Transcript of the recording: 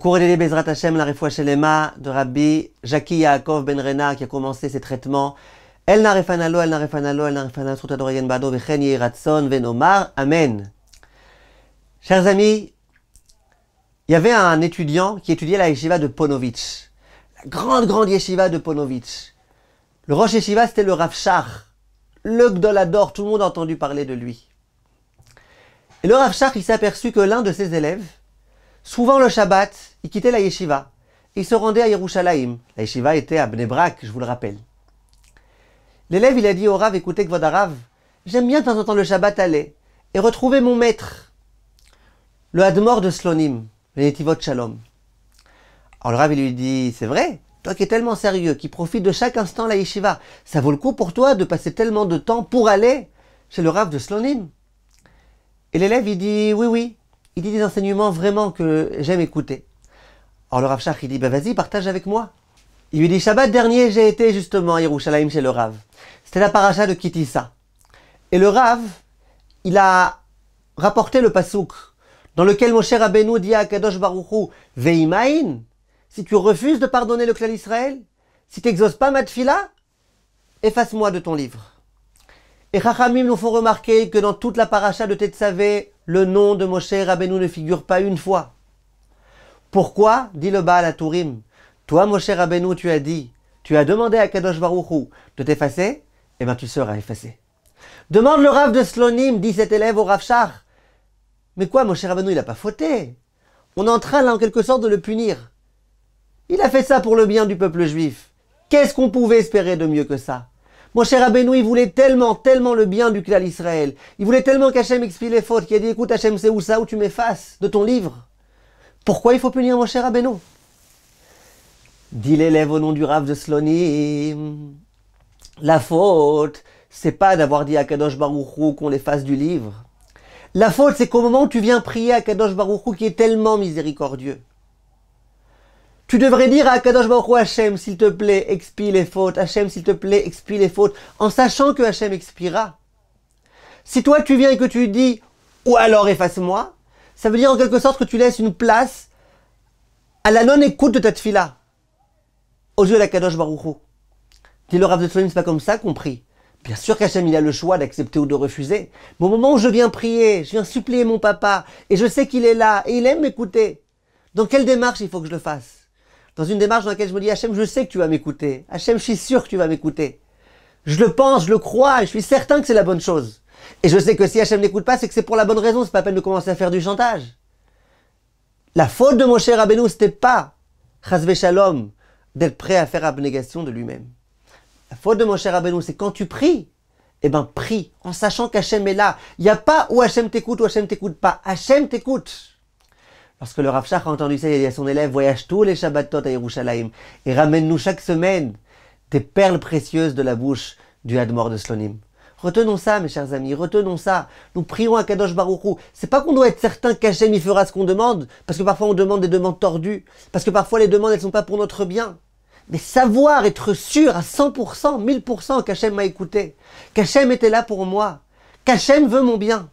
cours Bezrat Hashem, la Shelema de Rabbi Jacqui Yaakov Ben Rena qui a commencé ses traitements. El narefanalo, el narefanalo, el narefanalo, sruta dorayen bado, vechen yiratson, venomar, amen. Chers amis, il y avait un étudiant qui étudiait la yeshiva de Ponovitch. La grande, grande yeshiva de Ponovitch. Le roche yeshiva, c'était le Rav Le Gdolador, tout le monde a entendu parler de lui. Et le Rav il s'est aperçu que l'un de ses élèves, Souvent le Shabbat, il quittait la yeshiva. Il se rendait à Yerushalayim. La yeshiva était à Bnebrak, je vous le rappelle. L'élève, il a dit au Rav, écoutez, Vodarav, j'aime bien de temps en temps le Shabbat aller et retrouver mon maître, le Hadmor de Slonim, le Netivot Shalom. Alors le Rav, il lui dit, c'est vrai, toi qui es tellement sérieux, qui profite de chaque instant la yeshiva, ça vaut le coup pour toi de passer tellement de temps pour aller chez le Rav de Slonim. Et l'élève, il dit, oui, oui, il dit des enseignements vraiment que j'aime écouter. Or le Rav Shach, il dit, bah vas-y, partage avec moi. Il lui dit, Shabbat dernier, j'ai été justement à Yerushalayim chez le Rav. C'était la paracha de Kitissa. Et le Rav, il a rapporté le pasouk, dans lequel mon cher Rabbeinu dit à Kadosh Baruchou, Veimain, si tu refuses de pardonner le clan d'Israël, si tu pas ma efface-moi de ton livre. Et Chachamim nous font remarquer que dans toute la paracha de Tetzavé, le nom de Moshe Rabbeinu ne figure pas une fois. Pourquoi dit le Baal à Tourim. Toi, Moshe Rabbeinu, tu as dit, tu as demandé à Kadosh Baruchou de t'effacer, et eh bien tu seras effacé. Demande le Rav de Slonim, dit cet élève au Rav Char, Mais quoi, Moshe Rabbeinu, il n'a pas fauté. On est en train, là, en quelque sorte, de le punir. Il a fait ça pour le bien du peuple juif. Qu'est-ce qu'on pouvait espérer de mieux que ça mon cher Abénou, il voulait tellement, tellement le bien du clan Israël. Il voulait tellement qu'Hachem explique les fautes, qu'il a dit, écoute Hachem, c'est où ça, où tu m'effaces de ton livre Pourquoi il faut punir mon cher Abénou Dit l'élève au nom du Rav de Slonim. La faute, c'est pas d'avoir dit à Kadosh Baruchou qu'on les fasse du livre. La faute, c'est qu'au moment où tu viens prier à Kadosh Baruchou qui est tellement miséricordieux, tu devrais dire à Kadosh Baruch Hachem, s'il te plaît, expie les fautes. Hachem, s'il te plaît, expie les fautes. En sachant que Hachem expiera. Si toi tu viens et que tu dis, ou alors efface-moi, ça veut dire en quelque sorte que tu laisses une place à la non-écoute de ta tfila. Aux yeux Kadosh Baruch Dis le Rav de Tzolim, c'est pas comme ça compris Bien sûr qu'Hachem, il a le choix d'accepter ou de refuser. Mais au moment où je viens prier, je viens supplier mon papa, et je sais qu'il est là, et il aime m'écouter, dans quelle démarche il faut que je le fasse dans une démarche dans laquelle je me dis, Hachem, je sais que tu vas m'écouter. Hachem, je suis sûr que tu vas m'écouter. Je le pense, je le crois, et je suis certain que c'est la bonne chose. Et je sais que si Hachem n'écoute pas, c'est que c'est pour la bonne raison, c'est pas peine de commencer à faire du chantage. La faute de mon cher ce c'était pas, chazvé Shalom, d'être prêt à faire abnégation de lui-même. La faute de mon cher Abénou, c'est quand tu pries, eh ben, prie, en sachant qu'Hachem est là. Il n'y a pas où Hachem t'écoute, ou Hachem t'écoute pas. Hachem t'écoute. Parce que le Rav a entendu ça, il a dit à son élève, voyage tous les Shabbatot à Yerushalayim et ramène-nous chaque semaine des perles précieuses de la bouche du Hadmor de Slonim. Retenons ça, mes chers amis, retenons ça. Nous prions à Kadosh Baruchou. C'est pas qu'on doit être certain qu'Hachem y fera ce qu'on demande, parce que parfois on demande des demandes tordues, parce que parfois les demandes elles sont pas pour notre bien. Mais savoir, être sûr à 100%, 1000% qu'Hachem m'a écouté, qu'Hachem était là pour moi, qu'Hachem veut mon bien.